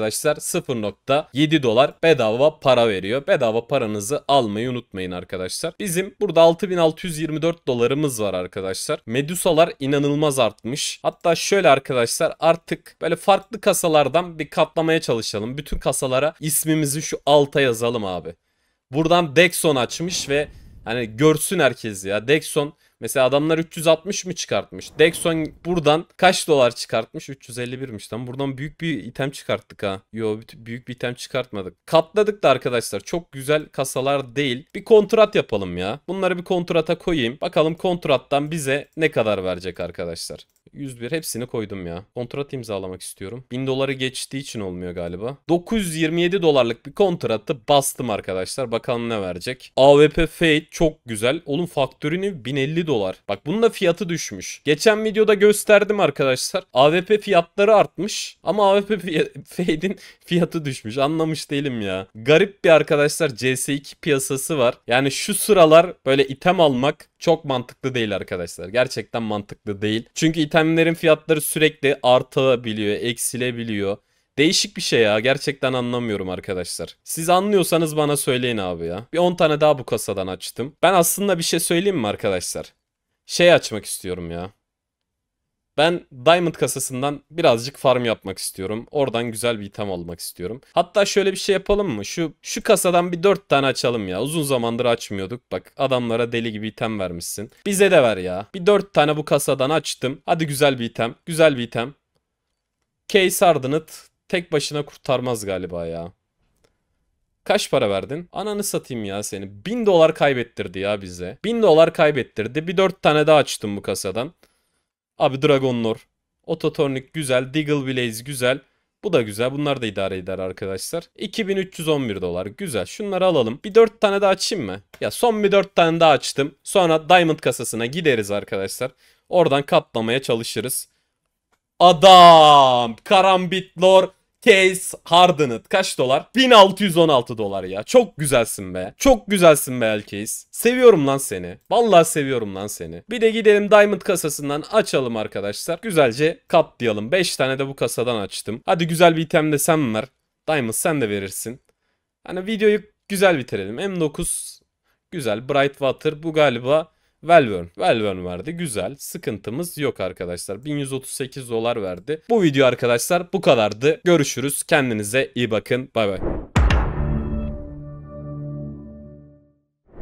arkadaşlar 0.7 dolar bedava para veriyor. Bedava paranızı almayı unutmayın arkadaşlar. Bizim burada 6624 dolarımız var arkadaşlar. Medusalar inanılmaz artmış. Hatta şöyle arkadaşlar artık böyle farklı kasalardan bir katlamaya çalışalım. Bütün kasalara ismimizi şu alta yazalım abi. Buradan Dexon açmış ve Hani görsün herkes ya. Dexon mesela adamlar 360 mı çıkartmış? Dexon buradan kaç dolar çıkartmış? 351'miş. Tam buradan büyük bir item çıkarttık ha. Yo büyük bir item çıkartmadık. Katladık da arkadaşlar. Çok güzel kasalar değil. Bir kontrat yapalım ya. Bunları bir kontrata koyayım. Bakalım kontrattan bize ne kadar verecek arkadaşlar. 101 hepsini koydum ya. Kontrat imzalamak istiyorum. 1000 doları geçtiği için olmuyor galiba. 927 dolarlık bir kontratı bastım arkadaşlar. Bakalım ne verecek. AWP Fade çok güzel. Oğlum faktörünü 1050 dolar. Bak bunun da fiyatı düşmüş. Geçen videoda gösterdim arkadaşlar. AWP fiyatları artmış ama AWP Fade'in fiyatı düşmüş. Anlamış değilim ya. Garip bir arkadaşlar CS2 piyasası var. Yani şu sıralar böyle item almak çok mantıklı değil arkadaşlar. Gerçekten mantıklı değil. Çünkü item itemlerin fiyatları sürekli artabiliyor, eksilebiliyor. Değişik bir şey ya. Gerçekten anlamıyorum arkadaşlar. Siz anlıyorsanız bana söyleyin abi ya. Bir 10 tane daha bu kasadan açtım. Ben aslında bir şey söyleyeyim mi arkadaşlar? Şey açmak istiyorum ya. Ben Diamond kasasından birazcık farm yapmak istiyorum. Oradan güzel bir item almak istiyorum. Hatta şöyle bir şey yapalım mı? Şu şu kasadan bir 4 tane açalım ya. Uzun zamandır açmıyorduk. Bak adamlara deli gibi item vermişsin. Bize de ver ya. Bir 4 tane bu kasadan açtım. Hadi güzel bir item. Güzel bir item. Case Ardınıt tek başına kurtarmaz galiba ya. Kaç para verdin? Ananı satayım ya seni. 1000 dolar kaybettirdi ya bize. 1000 dolar kaybettirdi. Bir 4 tane daha açtım bu kasadan. Abi Dragon Dragonlord, Ototornik güzel, Diggle Blaze güzel. Bu da güzel. Bunlar da idare eder arkadaşlar. 2311 dolar. Güzel. Şunları alalım. Bir 4 tane daha açayım mı? Ya son bir 4 tane daha açtım. Sonra Diamond kasasına gideriz arkadaşlar. Oradan katlamaya çalışırız. Adam! Karambit Lore Case Hardened kaç dolar? 1616 dolar ya. Çok güzelsin be. Çok güzelsin be Elcase. Seviyorum lan seni. Vallahi seviyorum lan seni. Bir de gidelim Diamond kasasından açalım arkadaşlar. Güzelce katlayalım. 5 tane de bu kasadan açtım. Hadi güzel bir item de sen ver. Diamond sen de verirsin. Hani videoyu güzel bitirelim. M9 güzel. Bright Water bu galiba Valvern. Valvern verdi. Güzel. Sıkıntımız yok arkadaşlar. 1138 dolar verdi. Bu video arkadaşlar bu kadardı. Görüşürüz. Kendinize iyi bakın. Bay bay.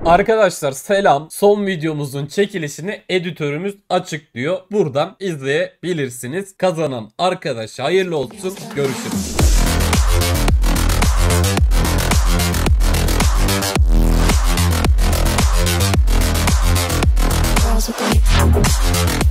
Arkadaşlar selam. Son videomuzun çekilişini editörümüz açıklıyor. Buradan izleyebilirsiniz. Kazanan arkadaş hayırlı olsun. Görüşürüz. Thank you.